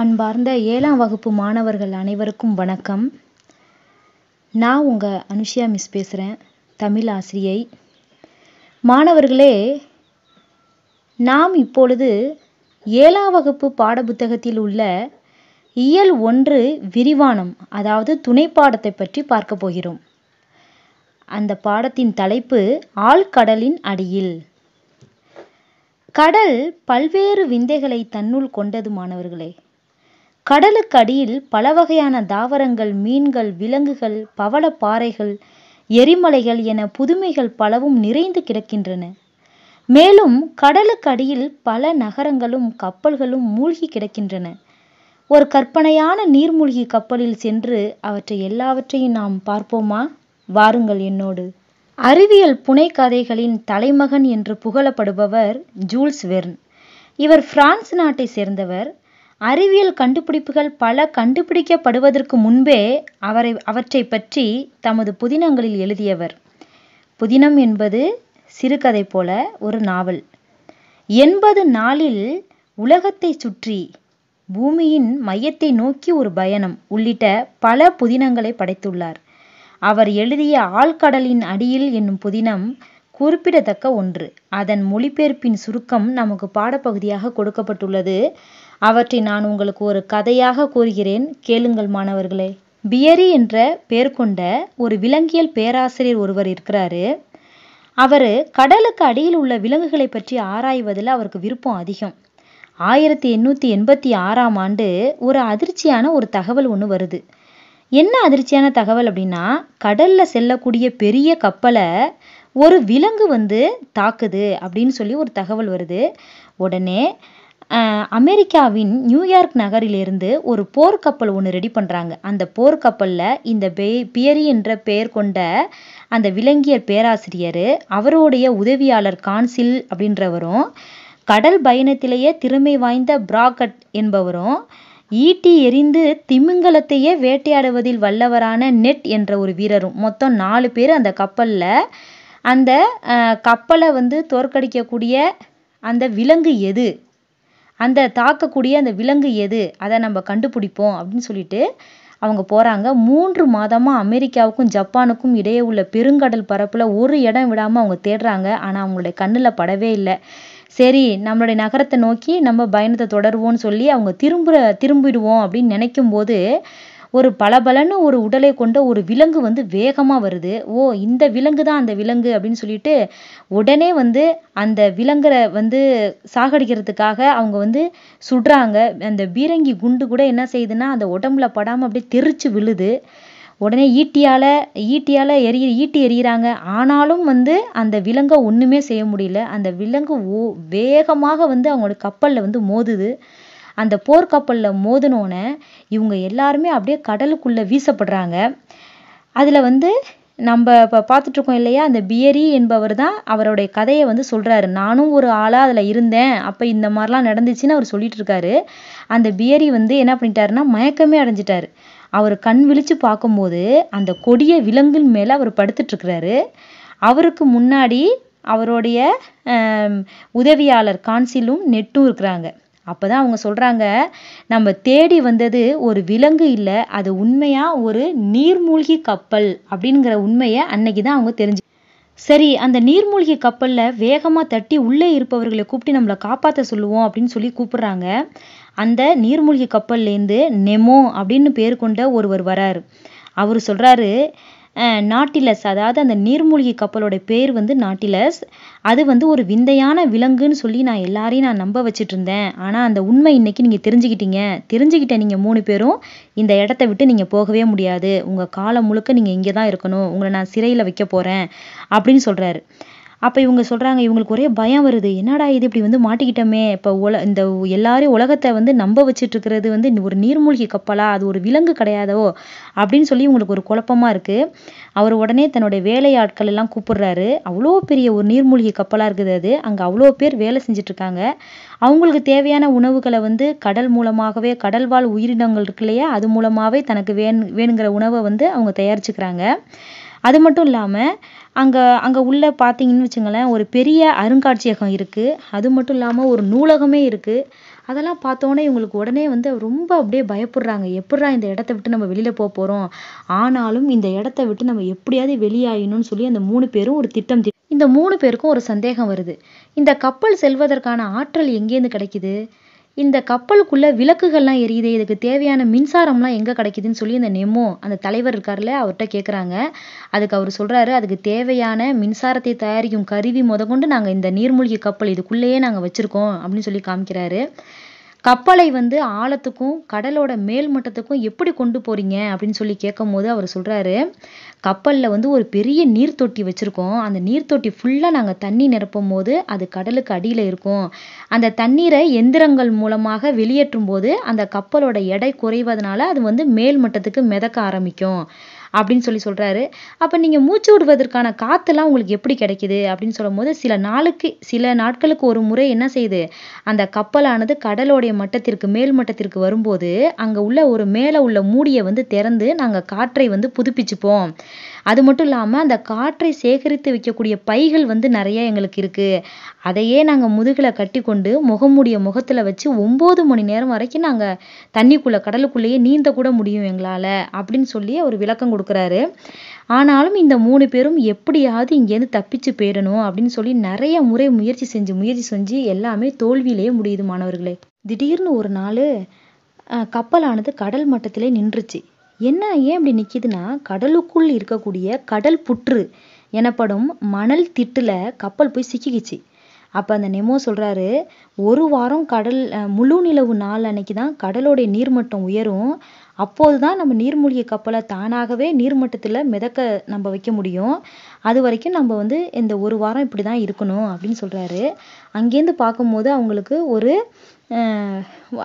அன்பார்ந்த ஏழாம் வகுப்பு மாணவர்கள் அனைவருக்கும் வணக்கம் நான் உங்கள் அனுஷியா மிஸ் பேசுகிறேன் தமிழ் ஆசிரியை மாணவர்களே நாம் இப்பொழுது ஏழாம் வகுப்பு பாடப்புத்தகத்தில் உள்ள இயல் ஒன்று விரிவானம் அதாவது துணை பாடத்தை பற்றி பார்க்க போகிறோம் அந்த பாடத்தின் தலைப்பு ஆழ்கடலின் அடியில் கடல் பல்வேறு விந்தைகளை தன்னுள் கொண்டது மாணவர்களே கடலுக்கு அடியில் பல வகையான தாவரங்கள் மீன்கள் விலங்குகள் பவளப்பாறைகள் எரிமலைகள் என புதுமைகள் பலவும் நிறைந்து கிடக்கின்றன மேலும் கடலுக்கு அடியில் பல நகரங்களும் கப்பல்களும் மூழ்கி கிடக்கின்றன ஒரு கற்பனையான நீர்மூழ்கி கப்பலில் சென்று அவற்றை எல்லாவற்றையும் நாம் பார்ப்போமா வாருங்கள் என்னோடு அறிவியல் புனைக்கதைகளின் தலைமகன் என்று புகழப்படுபவர் ஜூல்ஸ் வெர்ன் இவர் பிரான்ஸ் நாட்டை சேர்ந்தவர் அறிவியல் கண்டுபிடிப்புகள் பல கண்டுபிடிக்கப்படுவதற்கு முன்பே அவரை அவற்றை பற்றி தமது புதினங்களில் எழுதியவர் புதினம் என்பது சிறுகதை போல ஒரு நாவல் எண்பது நாளில் உலகத்தை சுற்றி பூமியின் மையத்தை நோக்கி ஒரு பயணம் உள்ளிட்ட பல புதினங்களை படைத்துள்ளார் அவர் எழுதிய ஆழ்கடலின் அடியில் என்னும் புதினம் குறிப்பிடத்தக்க ஒன்று அதன் மொழிபெயர்ப்பின் சுருக்கம் நமக்கு பாடப்பகுதியாக கொடுக்கப்பட்டுள்ளது அவற்றை நான் உங்களுக்கு ஒரு கதையாக கூறுகிறேன் கேளுங்கள் மாணவர்களே பியரி என்ற பெயர் கொண்ட ஒரு விலங்கியல் பேராசிரியர் ஒருவர் இருக்கிறாரு அவர் கடலுக்கு அடியில் உள்ள விலங்குகளை பற்றி ஆராய்வதில் அவருக்கு விருப்பம் அதிகம் ஆயிரத்தி எண்ணூற்றி எண்பத்தி ஆறாம் ஆண்டு ஒரு அதிர்ச்சியான ஒரு தகவல் ஒன்று வருது என்ன அதிர்ச்சியான தகவல் அப்படின்னா கடலில் செல்லக்கூடிய பெரிய கப்பலை ஒரு விலங்கு வந்து தாக்குது அப்படின்னு சொல்லி ஒரு தகவல் வருது உடனே அமெரிக்காவின் நியூயார்க் நகரிலிருந்து ஒரு போர்க்கப்பல் ஒன்று ரெடி பண்ணுறாங்க அந்த போர்க்கப்பலில் இந்த பே பியரி என்ற பெயர் கொண்ட அந்த விலங்கியர் பேராசிரியர் அவருடைய உதவியாளர் கான்சில் அப்படின்றவரும் கடல் பயணத்திலேயே திறமை வாய்ந்த பிராக்கட் என்பவரும் ஈட்டி எரிந்து திமிங்கலத்தையே வேட்டையாடுவதில் வல்லவரான நெட் என்ற ஒரு வீரரும் மொத்தம் நாலு பேர் அந்த கப்பலில் அந்த கப்பலை வந்து தோற்கடிக்கக்கூடிய அந்த விலங்கு எது அந்த தாக்கக்கூடிய அந்த விலங்கு எது அதை நம்ம கண்டுபிடிப்போம் அப்படின்னு சொல்லிட்டு அவங்க போறாங்க மூன்று மாதமா அமெரிக்காவுக்கும் ஜப்பானுக்கும் இடையே உள்ள பெருங்கடல் பரப்புல ஒரு இடம் விடாம அவங்க தேடுறாங்க ஆனா அவங்களுடைய கண்ணுல படவே இல்லை சரி நம்மளுடைய நகரத்தை நோக்கி நம்ம பயணத்தை தொடருவோம்னு சொல்லி அவங்க திரும்புற திரும்பிடுவோம் அப்படின்னு நினைக்கும் போது ஒரு பளபளன்னு ஒரு உடலை கொண்ட ஒரு விலங்கு வந்து வேகமாக வருது ஓ இந்த விலங்கு தான் அந்த விலங்கு அப்படின்னு சொல்லிட்டு உடனே வந்து அந்த விலங்கரை வந்து சாகடிக்கிறதுக்காக அவங்க வந்து சுடுறாங்க அந்த பீரங்கி குண்டு கூட என்ன செய்யுதுன்னா அந்த உடம்புல படாமல் அப்படியே தெரிச்சு விழுது உடனே ஈட்டியால் ஈட்டியால் எரிய ஈட்டி எறிகிறாங்க ஆனாலும் வந்து அந்த விலங்கை ஒன்றுமே செய்ய முடியல அந்த விலங்கு ஓ வேகமாக வந்து அவங்களோட கப்பலில் வந்து மோதுது அந்த போர்க்கப்பலில் மோதினோன்னே இவங்க எல்லாருமே அப்படியே கடலுக்குள்ளே வீசப்படுறாங்க அதில் வந்து நம்ம இப்போ பார்த்துட்ருக்கோம் இல்லையா அந்த பியரி என்பவர் தான் அவருடைய கதையை வந்து சொல்கிறாரு நானும் ஒரு ஆளாக அதில் இருந்தேன் அப்போ இந்த மாதிரிலாம் நடந்துச்சுன்னு அவர் சொல்லிட்டு இருக்காரு அந்த பியரி வந்து என்ன பண்ணிட்டாருன்னா மயக்கமே அடைஞ்சிட்டார் அவர் கண் விழித்து பார்க்கும்போது அந்த கொடிய விலங்கின் மேலே அவர் படுத்துட்ருக்கிறாரு அவருக்கு முன்னாடி அவருடைய உதவியாளர் கான்சிலும் நெட்டும் இருக்கிறாங்க அப்பதான் அவங்க சொல்றாங்க நம்ம தேடி வந்தது ஒரு விலங்கு இல்லை அது உண்மையா ஒரு நீர்மூழ்கி கப்பல் அப்படிங்கிற உண்மையை அன்னைக்குதான் அவங்க தெரிஞ்சு சரி அந்த நீர்மூழ்கி கப்பல்ல வேகமா தட்டி உள்ளே இருப்பவர்களை கூப்பிட்டு நம்மளை காப்பாற்ற சொல்லுவோம் அப்படின்னு சொல்லி கூப்பிடுறாங்க அந்த நீர்மூழ்கி கப்பல்லேருந்து நெமோ அப்படின்னு பேர் கொண்ட ஒருவர் வராரு அவர் சொல்றாரு நாட்டிலஸ் அதாவது அந்த நீர்மூழ்கி கப்பலோட பேர் வந்து நாட்டிலஸ் அது வந்து ஒரு விந்தையான விலங்குன்னு சொல்லி நான் எல்லாரையும் நான் நம்ப வச்சுட்டு இருந்தேன் ஆனால் அந்த உண்மை இன்னைக்கு நீங்கள் தெரிஞ்சுக்கிட்டீங்க தெரிஞ்சுக்கிட்ட நீங்கள் மூணு பேரும் இந்த இடத்த விட்டு நீங்கள் போகவே முடியாது உங்கள் காலம் முழுக்க நீங்கள் இங்கே தான் இருக்கணும் உங்களை நான் சிறையில் வைக்க போகிறேன் அப்படின்னு சொல்கிறாரு அப்போ இவங்க சொல்கிறாங்க இவங்களுக்கு ஒரே பயம் வருது என்னடா இது இப்படி வந்து மாட்டிக்கிட்டோமே இப்போ உல இந்த எல்லாரையும் உலகத்தை வந்து நம்ப வச்சுட்ருக்கிறது வந்து ஒரு நீர்மூழ்கி கப்பலா அது ஒரு விலங்கு கிடையாதோ அப்படின்னு சொல்லி இவங்களுக்கு ஒரு குழப்பமாக இருக்குது அவர் உடனே தன்னுடைய வேலையாட்கள் எல்லாம் கூப்பிடுறாரு அவ்வளோ பெரிய ஒரு நீர்மூழ்கி கப்பலாக இருக்குது அது அங்கே அவ்வளோ பேர் வேலை செஞ்சிட்ருக்காங்க அவங்களுக்கு தேவையான உணவுகளை வந்து கடல் மூலமாகவே கடல்வாழ் உயிரினங்கள் இருக்கு இல்லையா அது மூலமாகவே தனக்கு வேணுங்கிற உணவை வந்து அவங்க தயாரிச்சுக்கிறாங்க அது மட்டும் இல்லாமல் அங்கே அங்கே உள்ளே பார்த்தீங்கன்னு வச்சுங்களேன் ஒரு பெரிய அருங்காட்சியகம் இருக்குது அது மட்டும் இல்லாமல் ஒரு நூலகமே இருக்குது அதெல்லாம் பார்த்தோன்னே இவங்களுக்கு உடனே வந்து ரொம்ப அப்படியே பயப்படுறாங்க எப்புட்றா இந்த இடத்த விட்டு நம்ம வெளியில் போக போகிறோம் ஆனாலும் இந்த இடத்த விட்டு நம்ம எப்படியாவது வெளியாயணும்னு சொல்லி அந்த மூணு பேரும் ஒரு திட்டம் இந்த மூணு பேருக்கும் ஒரு சந்தேகம் வருது இந்த கப்பல் செல்வதற்கான ஆற்றல் எங்கேருந்து கிடைக்குது இந்த கப்பலுக்குள்ளே விளக்குகள்லாம் எரியுது இதுக்கு தேவையான மின்சாரம்லாம் எங்கே கிடைக்குதுன்னு சொல்லி இந்த நெமோ அந்த தலைவர் இருக்கார்ல அவர்கிட்ட கேட்குறாங்க அதுக்கு அவர் சொல்கிறாரு அதுக்கு தேவையான மின்சாரத்தை தயாரிக்கும் கருவி முதற்கொண்டு நாங்கள் இந்த நீர்மூழ்கி கப்பல் இதுக்குள்ளேயே நாங்கள் வச்சுருக்கோம் அப்படின்னு சொல்லி காமிக்கிறாரு கப்பலை வந்து ஆழத்துக்கும் கடலோட மேல் மட்டத்துக்கும் எப்படி கொண்டு போறீங்க அப்படின்னு சொல்லி கேட்கும் போது அவர் சொல்றாரு கப்பலில் வந்து ஒரு பெரிய நீர்த்தொட்டி வச்சுருக்கோம் அந்த நீர்த்தொட்டி ஃபுல்லாக நாங்கள் தண்ணி நிரப்பும் போது அது கடலுக்கு அடியில் இருக்கும் அந்த தண்ணீரை எந்திரங்கள் மூலமாக வெளியேற்றும் போது அந்த கப்பலோட எடை குறைவதனால அது வந்து மேல் மட்டத்துக்கு மிதக்க ஆரம்பிக்கும் அப்படின்னு சொல்லி சொல்கிறாரு அப்போ நீங்கள் மூச்சு விடுவதற்கான காற்றுலாம் உங்களுக்கு எப்படி கிடைக்குது அப்படின்னு சொல்லும் போது சில நாளுக்கு சில நாட்களுக்கு ஒரு முறை என்ன செய்யுது அந்த கப்பலானது கடலோடைய மட்டத்திற்கு மேல் மட்டத்திற்கு வரும்போது அங்கே உள்ள ஒரு மேலே உள்ள மூடியை வந்து திறந்து நாங்கள் காற்றை வந்து புதுப்பிச்சுப்போம் அது மட்டும் இல்லாமல் அந்த காற்றை சேகரித்து வைக்கக்கூடிய பைகள் வந்து நிறைய எங்களுக்கு இருக்குது அதையே நாங்கள் முதுகில் கட்டிக்கொண்டு முகமூடியை முகத்தில் வச்சு ஒம்பது மணி நேரம் வரைக்கும் நாங்கள் தண்ணிக்குள்ளே கடலுக்குள்ளேயே நீந்த கூட முடியும் எங்களால் அப்படின்னு சொல்லி அவர் விளக்கம் கொடுக்குறாரு ஆனாலும் இந்த மூணு பேரும் எப்படியாவது இங்கேருந்து தப்பிச்சு போயிடணும் அப்படின்னு சொல்லி நிறைய முறை முயற்சி செஞ்சு முயற்சி செஞ்சு எல்லாமே தோல்வியிலேயே முடியுது மாணவர்களே திடீர்னு ஒரு நாள் கப்பலானது கடல் மட்டத்திலே நின்றுச்சு என்ன ஏன் அப்படி நிற்கிதுன்னா கடலுக்குள் இருக்கக்கூடிய கடல் புற்று எனப்படும் மணல் திட்டுல கப்பல் போய் சிக்கிக்கிச்சு அப்ப அந்த நெமோ சொல்றாரு ஒரு வாரம் கடல் முழு நிலவு நாள் அன்னைக்கு தான் கடலோடைய நீர்மட்டம் உயரும் அப்போதுதான் நம்ம நீர்மூழ்கி கப்பலை தானாகவே நீர்மட்டத்துல மிதக்க நம்ம வைக்க முடியும் அது வரைக்கும் நம்ம வந்து இந்த ஒரு வாரம் இப்படிதான் இருக்கணும் அப்படின்னு சொல்றாரு அங்கேருந்து பார்க்கும்போது அவங்களுக்கு ஒரு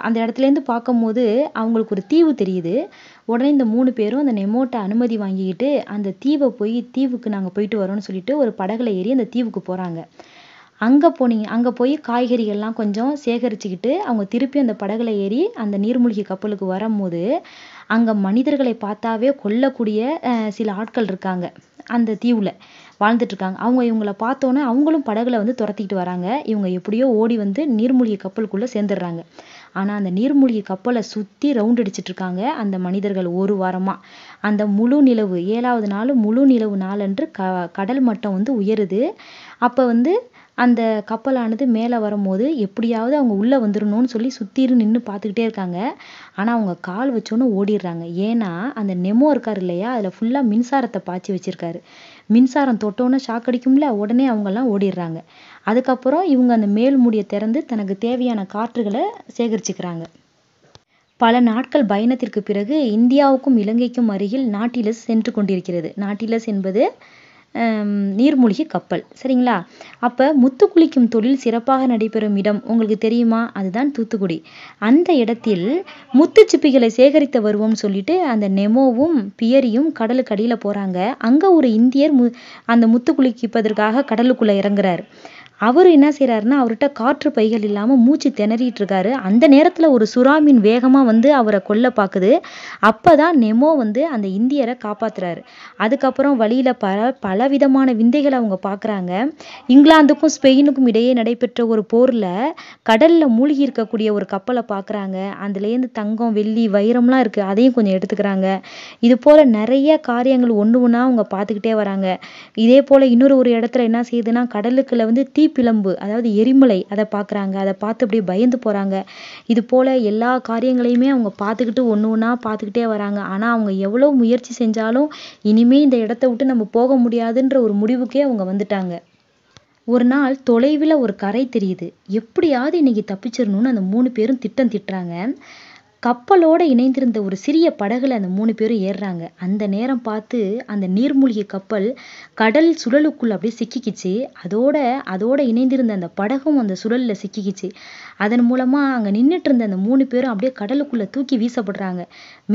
அந்த இடத்துலேருந்து பார்க்கும்போது அவங்களுக்கு ஒரு தீவு தெரியுது உடனே இந்த மூணு பேரும் அந்த நெமோட்டை அனுமதி வாங்கிக்கிட்டு அந்த தீவை போய் தீவுக்கு நாங்கள் போயிட்டு வரோம்னு சொல்லிட்டு ஒரு படகுல ஏறி அந்த தீவுக்கு போகிறாங்க அங்கே போனீங்க அங்கே போய் காய்கறிகள்லாம் கொஞ்சம் சேகரிச்சுக்கிட்டு அவங்க திருப்பி அந்த படகுல ஏறி அந்த நீர்மூழ்கி கப்பலுக்கு வரும்போது அங்கே மனிதர்களை பார்த்தாவே கொல்லக்கூடிய சில ஆட்கள் இருக்காங்க அந்த தீவில் வாழ்ந்துட்டுருக்காங்க அவங்க இவங்கள பார்த்தோன்னே அவங்களும் படகுல வந்து துரத்திக்கிட்டு வராங்க இவங்க எப்படியோ ஓடி வந்து நீர்மூழ்கி கப்பலுக்குள்ளே சேர்ந்துடுறாங்க ஆனால் அந்த நீர்மூழ்கி கப்பலை சுற்றி ரவுண்ட் அடிச்சுட்டு இருக்காங்க அந்த மனிதர்கள் ஒரு வாரமாக அந்த முழு நிலவு ஏழாவது நாள் முழு நிலவு நாளன்று க கடல் மட்டம் வந்து உயருது அப்போ வந்து அந்த கப்பலானது மேலே வரும்போது எப்படியாவது அவங்க உள்ளே வந்துடணும்னு சொல்லி சுற்றிலும் நின்று பார்த்துக்கிட்டே இருக்காங்க ஆனால் அவங்க கால் வச்சோன்னு ஓடிடுறாங்க ஏன்னா அந்த நெமோ இருக்கார் இல்லையா அதில் ஃபுல்லாக மின்சாரத்தை பாய்ச்சி வச்சுருக்காரு மின்சாரம் தொட்டவுடனே ஷாக் அடிக்கும்ல உடனே அவங்க எல்லாம் ஓடிடுறாங்க அதுக்கப்புறம் இவங்க அந்த மேல் மூடியை திறந்து தனக்கு தேவையான காற்றுகளை சேகரிச்சுக்கிறாங்க பல நாட்கள் பயணத்திற்கு பிறகு இந்தியாவுக்கும் இலங்கைக்கும் அருகில் நாட்டிலஸ் சென்று கொண்டிருக்கிறது நாட்டிலஸ் என்பது நீர்மூழ்கி கப்பல் சரிங்களா அப்ப முத்து குளிக்கும் தொழில் சிறப்பாக நடைபெறும் இடம் உங்களுக்கு தெரியுமா அதுதான் தூத்துக்குடி அந்த இடத்தில் முத்து சிப்பிகளை சேகரித்து வருவோம்னு சொல்லிட்டு அந்த நெமோவும் பியரியும் கடலுக்கு அடியில போறாங்க அங்க ஒரு இந்தியர் மு அந்த முத்து குளிப்பதற்காக கடலுக்குள்ள இறங்குறாரு அவர் என்ன செய்கிறாருன்னா அவர்கிட்ட காற்று பைகள் இல்லாமல் மூச்சு திணறிட்டு இருக்காரு அந்த நேரத்தில் ஒரு சுறாமீன் வேகமாக வந்து அவரை கொல்ல பார்க்குது அப்போ தான் நெமோ வந்து அந்த இந்தியரை காப்பாற்றுறாரு அதுக்கப்புறம் வழியில் பல பலவிதமான விந்தைகளை அவங்க பார்க்குறாங்க இங்கிலாந்துக்கும் ஸ்பெயினுக்கும் இடையே நடைபெற்ற ஒரு போரில் கடலில் மூழ்கி இருக்கக்கூடிய ஒரு கப்பலை பார்க்குறாங்க அதுலேருந்து தங்கம் வெள்ளி வைரம்லாம் இருக்குது அதையும் கொஞ்சம் எடுத்துக்கிறாங்க இது போல் நிறைய காரியங்கள் ஒன்று ஒன்றா அவங்க பார்த்துக்கிட்டே வராங்க இதே போல் இன்னொரு ஒரு இடத்துல என்ன செய்யுதுன்னா கடலுக்குள்ள வந்து தீ பிளம்பு அதாவது எரிமலை அதை பார்க்குறாங்க அதை பார்த்து அப்படியே பயந்து போகிறாங்க இது போல் எல்லா காரியங்களையுமே அவங்க பார்த்துக்கிட்டு ஒன்று ஒன்றா பார்த்துக்கிட்டே வராங்க ஆனால் அவங்க எவ்வளோ முயற்சி செஞ்சாலும் இனிமேல் இந்த இடத்த விட்டு நம்ம போக முடியாதுன்ற ஒரு முடிவுக்கே அவங்க வந்துட்டாங்க ஒரு நாள் தொலைவில் ஒரு கரை தெரியுது எப்படியாவது இன்னைக்கு தப்பிச்சிடணும்னு அந்த மூணு பேரும் திட்டம் திட்டுறாங்க கப்பலோட இணைந்திருந்த ஒரு சிறிய படகுல அந்த மூணு பேரும் ஏறுறாங்க அந்த நேரம் பார்த்து அந்த நீர்மூழ்கி கப்பல் கடல் சுழலுக்குள்ள அப்படியே சிக்கிக்கிச்சு அதோட அதோட இணைந்திருந்த அந்த படகும் அந்த சுழல்ல சிக்கிக்கிச்சு அதன் மூலமா அங்க நின்றுட்டு இருந்த அந்த மூணு பேரும் அப்படியே கடலுக்குள்ள தூக்கி வீசப்படுறாங்க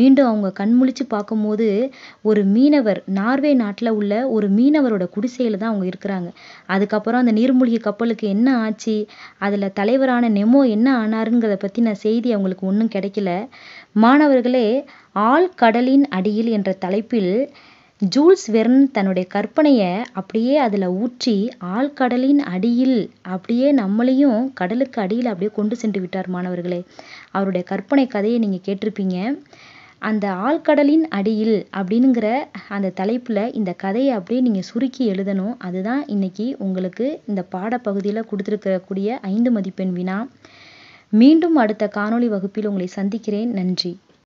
மீண்டும் அவங்க கண்முழிச்சு பார்க்கும்போது ஒரு மீனவர் நார்வே நாட்டில் உள்ள ஒரு மீனவரோட குடிசையில தான் அவங்க இருக்கிறாங்க அதுக்கப்புறம் அந்த நீர்மூழ்கி கப்பலுக்கு என்ன ஆச்சு அதுல தலைவரான நெமோ என்ன ஆனாருங்கிறத பற்றின செய்தி அவங்களுக்கு ஒன்றும் கிடைக்கல மாணவர்களே ஆழ்கடலின் அடியில் என்ற தலைப்பில் ஜூல்ஸ் வெர்ன் தன்னுடைய கற்பனையை அப்படியே அதில் ஊற்றி ஆழ்கடலின் அடியில் அப்படியே நம்மளையும் கடலுக்கு அடியில் அப்படியே கொண்டு சென்று விட்டார் மாணவர்களே அவருடைய கற்பனை கதையை நீங்கள் கேட்டிருப்பீங்க அந்த ஆழ்கடலின் அடியில் அப்படிங்கிற அந்த தலைப்பில் இந்த கதையை அப்படியே நீங்கள் சுருக்கி எழுதணும் அதுதான் இன்னைக்கு உங்களுக்கு இந்த பாடப்பகுதியில் கொடுத்துருக்கக்கூடிய ஐந்து மதிப்பெண் வினா மீண்டும் அடுத்த காணொளி வகுப்பில் உங்களை சந்திக்கிறேன் நன்றி